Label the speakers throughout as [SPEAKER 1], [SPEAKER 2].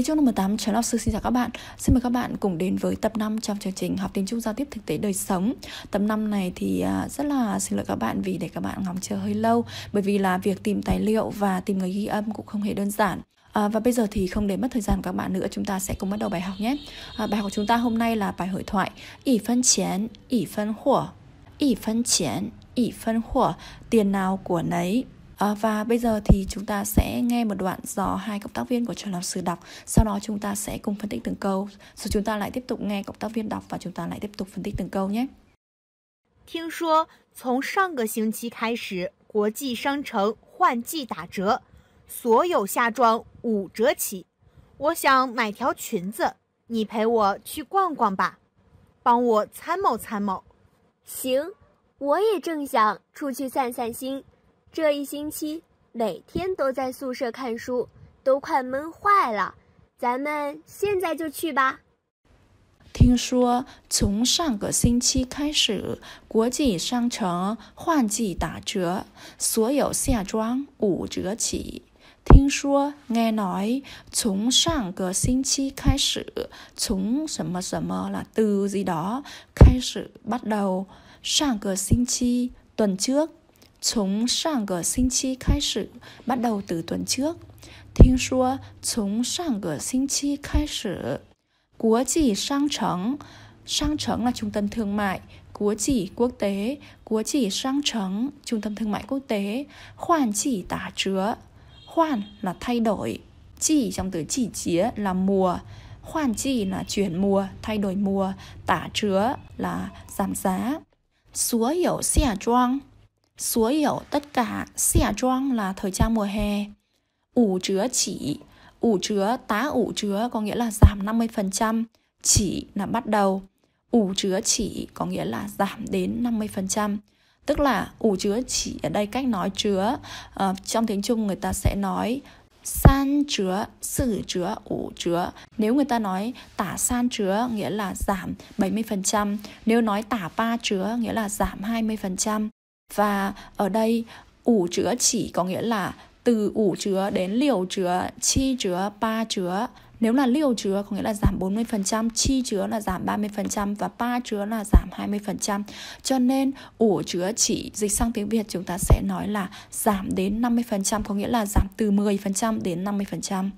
[SPEAKER 1] Tiếng Trung number 8, Trấn Học Sư xin chào các bạn Xin mời các bạn cùng đến với tập 5 trong chương trình Học tiếng Trung giao tiếp thực tế đời sống Tập 5 này thì à, rất là xin lỗi các bạn vì để các bạn ngóng chờ hơi lâu Bởi vì là việc tìm tài liệu và tìm người ghi âm cũng không hề đơn giản À, và bây giờ thì không để mất thời gian các bạn nữa, chúng ta sẽ cùng bắt đầu bài học nhé. À, bài học của chúng ta hôm nay là bài hội thoại ỷ phân chén, ỷ phân hỏa, ỷ phân chén, ỷ phân hỏa, tiền nào của nấy, à, và bây giờ thì chúng ta sẽ nghe một đoạn do hai cộng tác viên của trường làm sử đọc sau đó chúng ta sẽ cùng phân tích từng câu rồi chúng ta lại tiếp tục nghe cộng tác viên đọc và chúng ta lại tiếp tục phân tích từng câu nhé 听说从上个星期开始，国际
[SPEAKER 2] 商城换季打折，所有夏装五折起。我想买条裙子，你陪我去逛逛吧，帮我参
[SPEAKER 3] 谋参谋。行，我也正想出去散散心，这一星期每天都在宿舍看书，都快闷坏了。咱们现在就去吧。
[SPEAKER 1] 听说从上个星期开始，国际商城换季打折，所有夏装五折起。听说，nghe n i 从上个星期开始，从什么什么了，tu d 开始，bắt đầu 上个星期，tuần trước。从上个星期开始，bắt đầu từ tuần trước. 听说从上个星期开始，国际商城，商城 là trung tâm thương mại, quốc chỉ quốc tế, quốc chỉ 商城, trung tâm thương mại quốc tế, hoàn chỉ tả chứa. Hoàn là thay đổi, chỉ trong từ chỉ chía là mùa, hoàn chỉ là chuyển mùa, thay đổi mùa, tả chứa là giảm giá. Số hiểu xe trang hiểu tất cả xia trang là thời trang mùa hè. Ủ chứa chỉ, ủ chứa tá ủ chứa có nghĩa là giảm 50%, chỉ là bắt đầu. Ủ chứa chỉ có nghĩa là giảm đến 50%. Tức là ủ chứa chỉ ở đây cách nói chứa, uh, trong tiếng Trung người ta sẽ nói san chứa, sử chứa, ủ chứa. Nếu người ta nói tả san chứa nghĩa là giảm 70%, nếu nói tả pa chứa nghĩa là giảm 20%, và ở đây ủ chứa chỉ có nghĩa là từ ủ chứa đến liều chứa, chi chứa, pa chứa. Nếu là liều chứa có nghĩa là giảm 40%, chi chứa là giảm 30% và pa chứa là giảm 20%. Cho nên ủ chứa chỉ dịch sang tiếng Việt chúng ta sẽ nói là giảm đến 50% có nghĩa là giảm từ 10% đến 50%.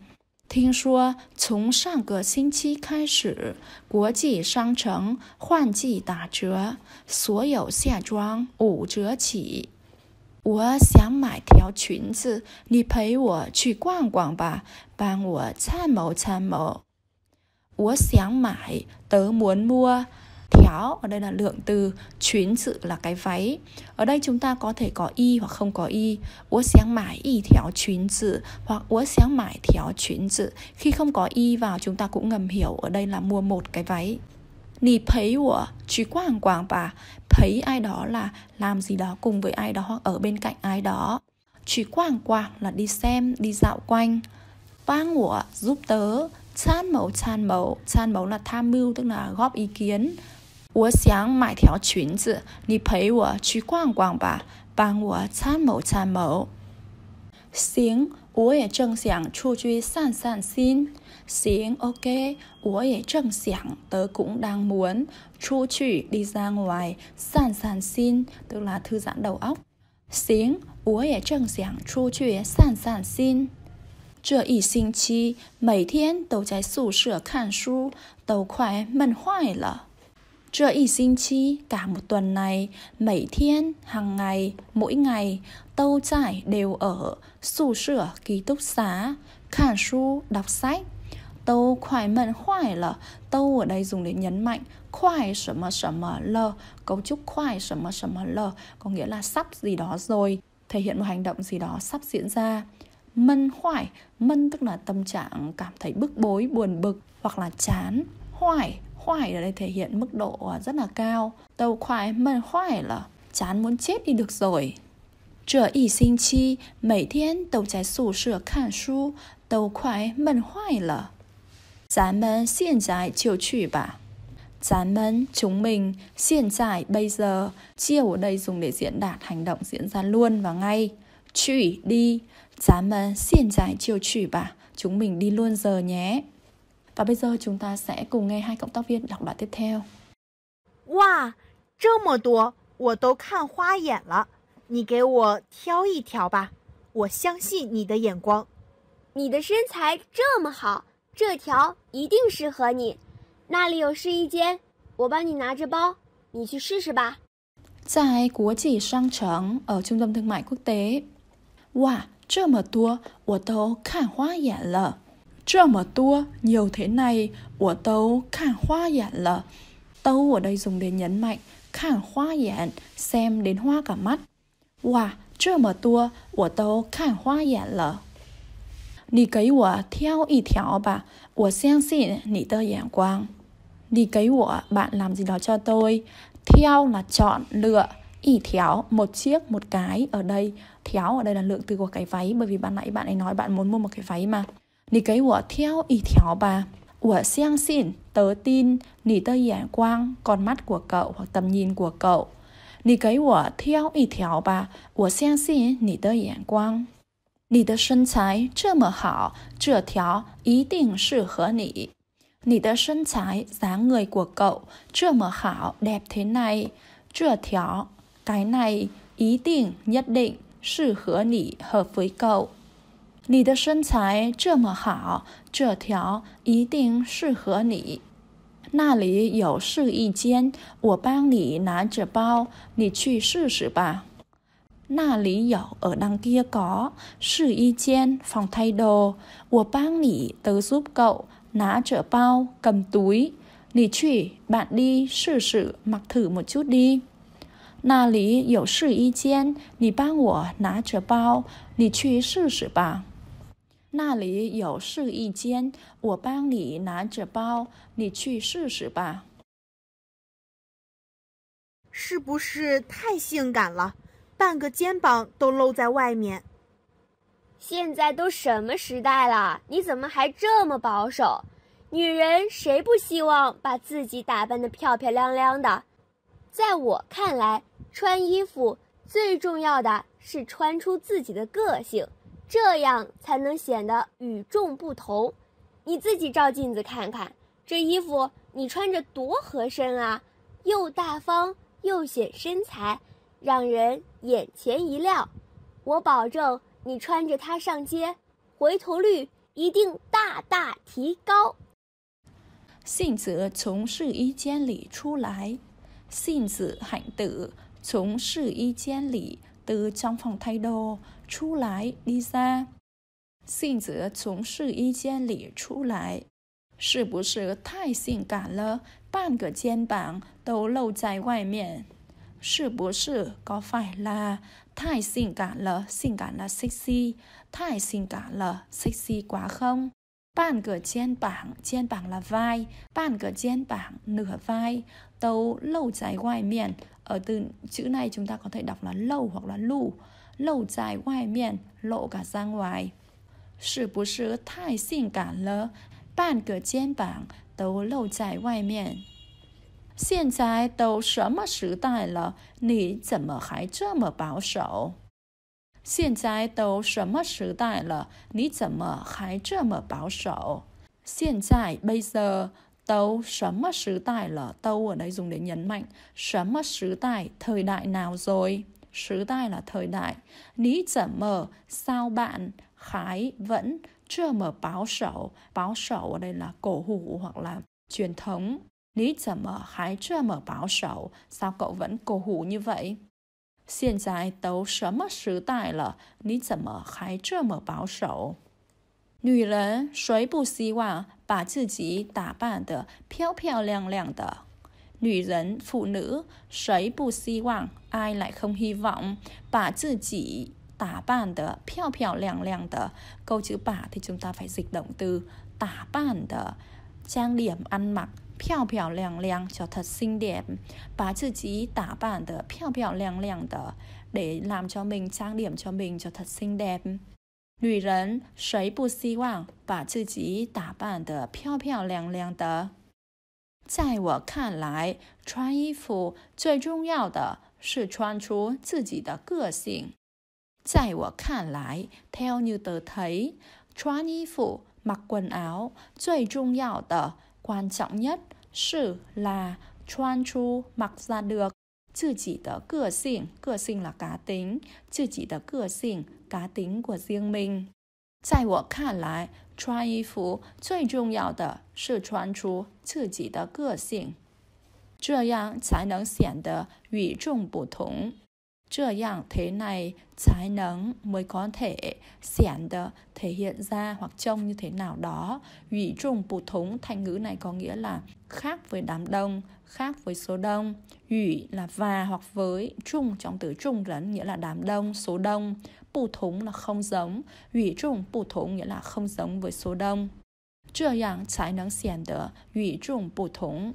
[SPEAKER 1] 听说从上个星期开始，国际商城换季打折，所有夏装五折起。我想买条裙子，你陪我去逛逛吧，帮我参谋参谋。我想买，德 w a théo ở đây là lượng từ chuyến sự là cái váy ở đây chúng ta có thể có y hoặc không có y uống sáng mãi y tháo chuyến sự hoặc uống sáng mãi tháo chuyến sự khi không có y vào chúng ta cũng ngầm hiểu ở đây là mua một cái váy nì thấy của chú quảng quảng bà thấy ai đó là làm gì đó cùng với ai đó hoặc ở bên cạnh ai đó chú quảng quảng là đi xem đi dạo quanh ba ngủa giúp tớ chan mẫu chan mẫu chan mẫu là tham mưu tức là góp ý kiến 我想买条裙子，你陪我去逛逛吧，帮我参谋参谋。行，我也正想出去散散心。行，OK，我也正想得 c 当门出去 d n g m u n 出去 đi ra ngoài 散散心，tức là thư giãn đầu óc。行，我也正想出去散散心。这一星期每天都在宿舍看书，都快闷坏了。这一星期 cả một tuần này, mấy thiên, hàng ngày, mỗi ngày, tâu trải đều ở sủ sửa ký túc xá, khản su đọc sách. Tâu khoải mận khoải là tâu ở đây dùng để nhấn mạnh khoải sở mà sở mà lờ, cấu trúc khoải sở mà sở mà lờ, có nghĩa là sắp gì đó rồi, thể hiện một hành động gì đó sắp diễn ra. Mân khoải, mân tức là tâm trạng cảm thấy bức bối, buồn bực hoặc là chán. Hoài khoải ở đây thể hiện mức độ à, rất là cao tàu khoải mệt khoải là chán muốn chết đi được rồi Trở ý sinh chi, mấy thiên đều trái sủ sửa khản su, đều khoái mần hoài lở. Gián mân hiện tại chiều trụy bà. Gián mân, chúng mình, hiện giải bây giờ, chiều ở đây dùng để diễn đạt hành động diễn ra luôn và ngay. Trụy đi, gián mân hiện tại chiều trụy bà, chúng mình đi luôn giờ nhé. Và bây giờ chúng ta sẽ cùng nghe hai cộng tác viên đọc đoạn tiếp theo. Wow,
[SPEAKER 2] 这么多我都看花眼了，你给我挑一条吧，我相信你的眼光。
[SPEAKER 3] 你的身材这么好，这条一定适合你。那里有试衣间，我帮你拿着包，你去试试吧。
[SPEAKER 1] 在国际商城 ở trung tâm thương mại quốc tế. Wow, nhiều thế này của tấu khả hoa giản là tấu ở đây dùng để nhấn mạnh khả hoa giản xem đến hoa cả mắt wow chưa mở tua của tấu khả hoa giản là 你给我挑一条吧，我相信你的眼光。你给我 bạn làm gì đó cho tôi. Theo là chọn lựa, ỉ théo một chiếc một cái ở đây. Théo ở đây là lượng từ của cái váy bởi vì ban nãy bạn ấy nói bạn muốn mua một cái váy mà. 你给我挑一条吧。我相信，tớ tin, nỉ tơ giả quang, con mắt của cậu hoặc tầm nhìn của cậu. Nỉ cái của theo ý theo bà, của xem xin nỉ tơ giả quang. Nỉ tơ sân thái, chưa mở hảo, chưa theo, ý định sự hở nỉ. Nỉ tơ sân thái, dáng người của cậu, chưa mở hảo, đẹp thế này. Chưa theo, cái này, ý định, nhất định, sự hở nỉ hợp với cậu. 你的身材这么好，这条一定适合你。那里有试衣间，我帮你拿着包，你去试试吧。那里有耳钉、戒试衣间，放台灯。我帮你，t ớ giúp cậu, nã chở bao, cầm túi. bạn đi ử ử mặc thử một chút đi。那里有试衣间，你帮我拿着包，你去试试吧。那里有试衣间，我帮你拿着包，你去试试吧。是不是太性感了？半个肩膀都露在外
[SPEAKER 3] 面。现在都什么时代了，你怎么还这么保守？女人谁不希望把自己打扮的漂漂亮亮的？在我看来，穿衣服最重要的是穿出自己的个性。这样才能显得与众不同。你自己照镜子看看，这衣服你穿着多合身啊，又大方又显身材，让人眼前一亮。我保证你穿着它上街，回头率一定大大提
[SPEAKER 1] 高。杏子从试衣间里出来，杏子很得从试衣间里。từ trong phòng thay đồ, chú lại đi ra. Xin giữa chúng sự ý kiến lý chú lái. 是不是太性感了？半个肩膀都露在外面。是不是 có phải là 太性感了？性感了 sexy，太性感了 sexy quá không？半个肩膀，肩膀 là vai，半个肩膀 nửa vai，都露在外面，ở từ chữ này chúng ta có thể đọc là lâu hoặc là lù lâu dài ngoài miệng lộ cả ra ngoài sự bù sự thai xin cả lỡ bàn cửa trên bảng tấu lâu dài ngoài miệng 现在都什么时代了，你怎么还这么保守？现在都什么时代了，你怎么还这么保守？现在 bây giờ tâu sớm mất sứ tài là tâu ở đây dùng để nhấn mạnh sớm mất sứ tài thời đại nào rồi sứ tài là thời đại ní chở mở sao bạn khái vẫn chưa mở báo sổ báo sổ ở đây là cổ hủ hoặc là truyền thống lý chở mở khái chưa mở báo sổ sao cậu vẫn cổ hủ như vậy tâu mất tài là mở mở khái chưa báo 现在都什么时代了，你怎么还这么保守？女人谁不希望把自己打扮得漂漂亮亮的？女人 phụ nữ 谁不希望？ai lại không hy vọng 把自己 tả bàn tờ, piao piao lèng lèng tờ. Câu chữ bả thì chúng ta phải dịch động từ tả bàn tờ, trang điểm ăn mặc, piao piao lèng lèng cho thật xinh đẹp. Bả chữ chí tả bàn tờ, piao piao lèng lèng tờ để làm cho mình trang điểm cho mình cho thật xinh đẹp. 女人谁不希望把自己打扮的漂漂亮亮的？在我看来，穿衣服最重要的是穿出自己的个性。在我看来，tell you the truth，穿衣服、mặc quần áo 最重要的、quan trọng nhất 是 là 穿出、mặc ra được。自己的个性，个性了嘎丁，自己的个性，嘎丁过精明。在我看来，穿衣服最重要的是穿出自己的个性，这样才能显得与众不同。这样 thế này trái nắng mới có thể thể hiện ra hoặc trông như thế nào đó. Ủy trùng bù thúng thành ngữ này có nghĩa là khác với đám đông, khác với số đông. Ủy là và hoặc với, trùng trong từ trùng rắn nghĩa là đám đông, số đông. Bù thúng là không giống, ủy trùng bù thúng nghĩa là không giống với số đông. 这样才能显得与众不同。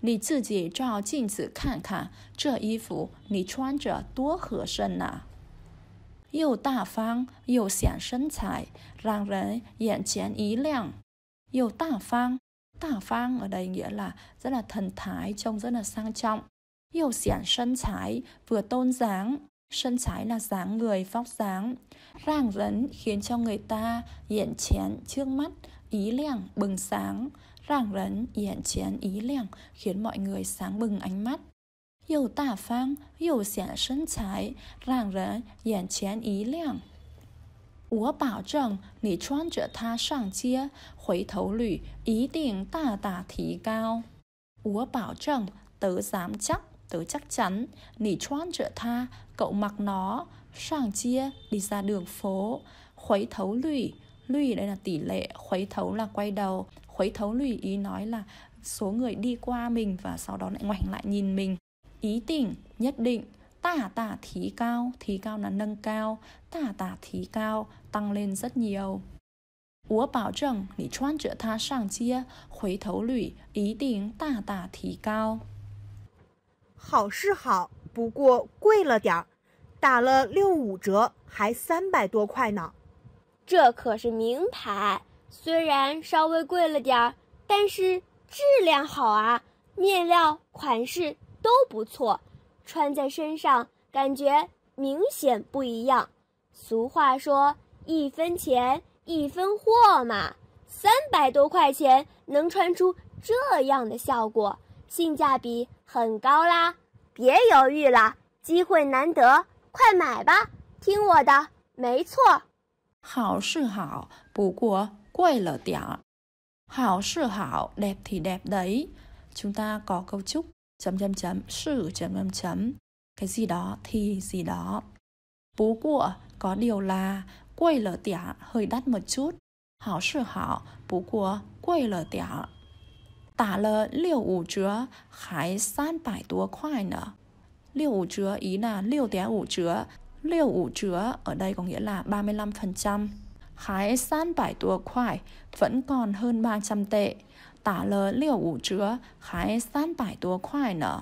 [SPEAKER 1] 你自己照镜子看看，这衣服你穿着多合身呐，又大方又显身材，让人眼前一亮。又大方，大方，这的意啦，真的很抬中，真的上重。又显身材，不 ừ a t n g 身材是讲人，foc á n g 让人，khiến cho người ta, 眼前，t r ư mắt。ý lẻng bừng sáng rạng rỡ, yện chiến ý lẻng khiến mọi người sáng bừng ánh mắt hiểu tả phang rạng rỡ, yện chiến ý lẻng 我保证你穿着它上街，回头率一定大大提高。我保证 tớ dám chắc, tớ chắc chắn, nỉ choan trợ tha, cậu mặc nó, sang chia, đi ra đường phố, khuấy thấu lụy, lùi đây là tỷ lệ khuấy thấu là quay đầu khuấy thấu lùi ý nói là số người đi qua mình và sau đó lại ngoảnh lại nhìn mình ý tỉnh nhất định tả tả thí cao thí cao là nâng cao tả tả thí cao tăng lên rất nhiều bảo 我保证你穿着它上街，回头率一定大大提高。好是好，不过贵了点儿，
[SPEAKER 2] 打了六五折，还三百多块呢。这可是名
[SPEAKER 3] 牌，虽然稍微贵了点儿，但是质量好啊，面料、款式都不错，穿在身上感觉明显不一样。俗话说“一分钱一分货”嘛，三百多块钱能穿出这样的效果，性价比很高啦！别犹豫了，机会难得，
[SPEAKER 1] 快买吧！听我的，没错。好是好, bù của quay lở tiểu. Hảo sự hảo, đẹp thì đẹp đấy. Chúng ta có câu chúc chấm chấm chấm, sự chấm chấm chấm. Cái gì đó thì gì đó. Bú của có điều là quay lở tiểu hơi đắt một chút. Hảo sự hảo, bú của quay lở tiểu. Tả lờ liều ủ chứa, khái san bài tùa khoai nở. Liều ủ chứa ý là liều té ủ chứa, Liều ủ chứa ở đây có nghĩa là 35%. Khái san bài tùa khoai vẫn còn hơn 300 tệ. Tả lờ liều ủ chứa khái san bài tùa khoải nở.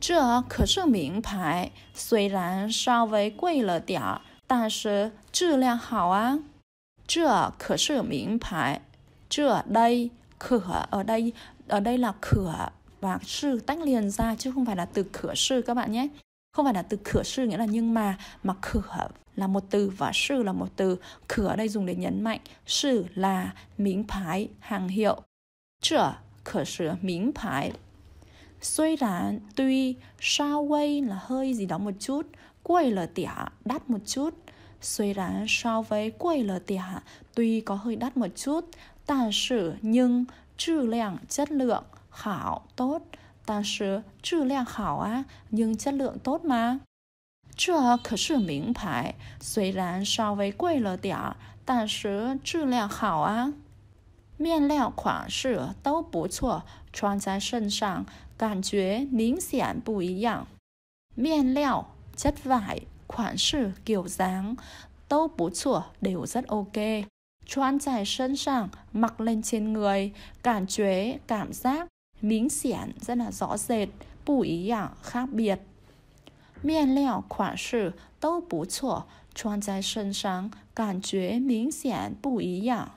[SPEAKER 1] 这可是名牌，虽然稍微贵了点儿，但是质量好啊。这可是名牌，这 đây cửa ở đây ở đây là cửa và sư tách liền ra chứ không phải là từ cửa sư các bạn nhé không phải là từ cửa sư nghĩa là nhưng mà mà cửa là một từ và sư là một từ cửa ở đây dùng để nhấn mạnh sư là miếng phái hàng hiệu trở cửa sư miếng phái Suy là tuy sao quay là hơi gì đó một chút quay là tỉa đắt một chút Suy là sao với quay là tỉa tuy có hơi đắt một chút tà sử nhưng trừ lượng chất lượng khảo tốt 但是质量好啊，nhưng chất lượng tốt mà。这可是名牌，虽然稍微贵了点儿，但是质量好啊。面料款式都不错，穿在身上感觉明显不一样。面料、chất vải、款式、kiểu dáng 都不错，đều rất ok。穿在身上，mặc lên trên người，感觉感 giác 明显，真的 rõ r 不一样，k h 面料款式都不错，穿在身上感觉明显不一样。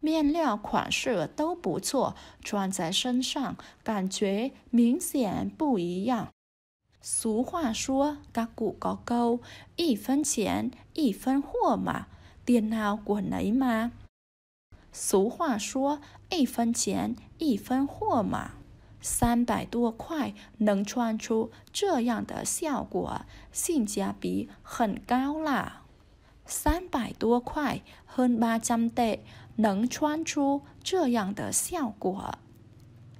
[SPEAKER 1] 面料款式都不错，穿在身上感觉明显不一样。俗话说：“嘎骨高高，一分钱一分货嘛，电脑滚雷嘛。”俗话说：“一分钱一分货嘛。”三百多块能穿出这样的效果，性价比很高啦。三百多块，hơn ba trăm tệ，能穿出这样的效果。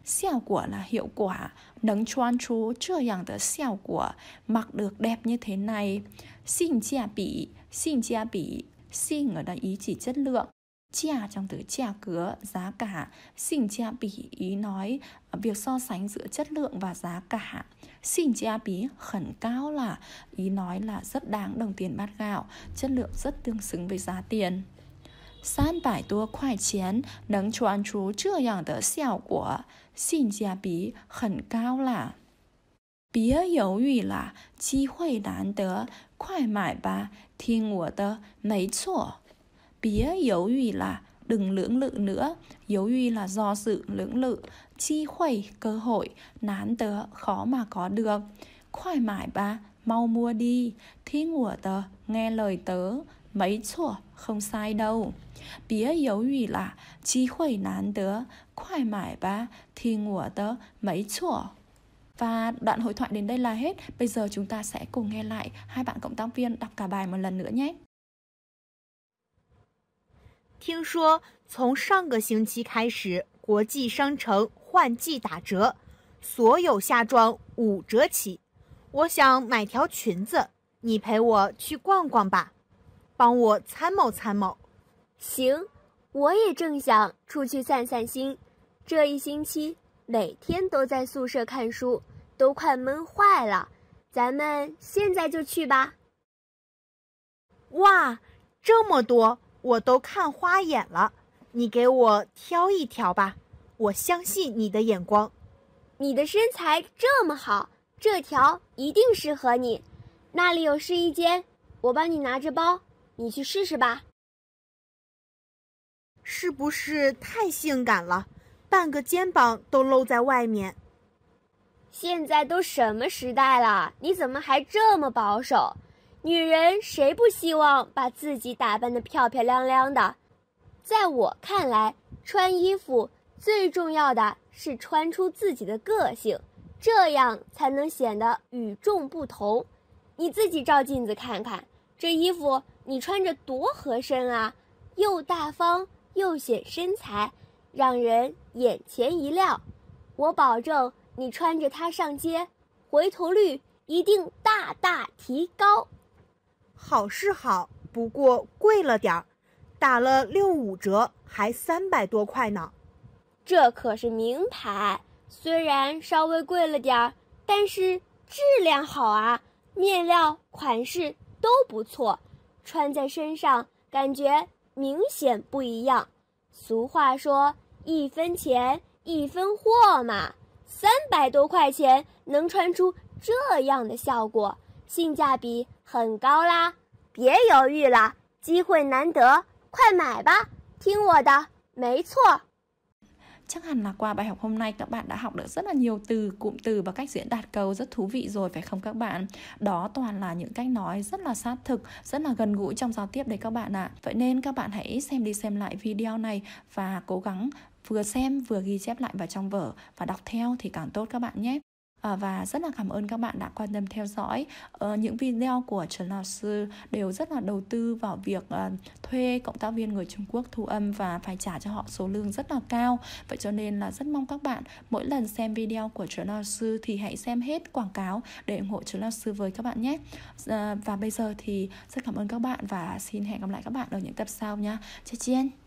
[SPEAKER 1] 效果呢？效果，能穿出这样的效果，mặc được đẹp như thế này。性价比，性价比，性的意思质量。Chia trong từ chia cửa, giá cả. Xin chia bỉ ý nói việc so sánh giữa chất lượng và giá cả. Xin chia bí khẩn cao là ý nói là rất đáng đồng tiền bát gạo, chất lượng rất tương xứng với giá tiền. 三百多块钱能传出这样的效果，性价比很高啦！别犹豫啦，机会难得，快买吧！听我的，没错。bía dấu là đừng lưỡng lự nữa dấu uy là do sự lưỡng lự chi khuẩy cơ hội nán tớ khó mà có được khoai mải ba mau mua đi thi ngủa tớ nghe lời tớ mấy chủa không sai đâu bía dấu uy là chi khuẩy nán tớ khoai mải ba thi ngủ tớ mấy chủa và đoạn hội thoại đến đây là hết. Bây giờ chúng ta sẽ cùng nghe lại hai bạn cộng tác viên đọc cả bài một lần nữa nhé.
[SPEAKER 2] 听说从上个星期开始，国际商城换季打折，所有夏装五折起。我想买条裙子，你陪我去逛逛吧，帮我参谋参谋。行，
[SPEAKER 3] 我也正想出去散散心。这一星期每天都在宿舍看书，都快闷坏了。咱们现在就去吧。
[SPEAKER 2] 哇，这么多！我都看花眼了，你给我挑一条吧，我相信你的眼光。
[SPEAKER 3] 你的身材这么好，这条一定适合你。那里有试衣间，我帮你拿着包，你去试试吧。
[SPEAKER 2] 是不是太性感了？半个肩膀都露在外
[SPEAKER 3] 面。现在都什么时代了，你怎么还这么保守？女人谁不希望把自己打扮得漂漂亮亮的？在我看来，穿衣服最重要的是穿出自己的个性，这样才能显得与众不同。你自己照镜子看看，这衣服你穿着多合身啊，又大方又显身材，让人眼前一亮。我保证，你穿着它上街，回头率一定大大提高。好是好，不过贵了点儿，打了六
[SPEAKER 2] 五折还三百多块呢。
[SPEAKER 3] 这可是名牌，虽然稍微贵了点儿，但是质量好啊，面料、款式都不错，穿在身上感觉明显不一样。俗话说“一分钱一分货”嘛，三百多块钱能穿出这样的效果，性价比。很高啦，别犹豫了，机会难得，快买吧，
[SPEAKER 1] 听我的，没错。Chắc hẳn là qua bài học hôm nay các bạn đã học được rất là nhiều từ, cụm từ và cách diễn đạt câu rất thú vị rồi phải không các bạn? Đó toàn là những cách nói rất là sát thực, rất là gần gũi trong giao tiếp đấy các bạn ạ. À. Vậy nên các bạn hãy xem đi xem lại video này và cố gắng vừa xem vừa ghi chép lại vào trong vở và đọc theo thì càng tốt các bạn nhé. Ờ, và rất là cảm ơn các bạn đã quan tâm theo dõi ờ, những video của Trần Lão Sư đều rất là đầu tư vào việc ờ, thuê cộng tác viên người Trung Quốc thu âm và phải trả cho họ số lương rất là cao vậy cho nên là rất mong các bạn mỗi lần xem video của Trần Lão Sư thì hãy xem hết quảng cáo để ủng hộ Trần Lão Sư với các bạn nhé và bây giờ thì rất cảm ơn các bạn và xin hẹn gặp lại các bạn ở những tập sau nha. Chào chiên!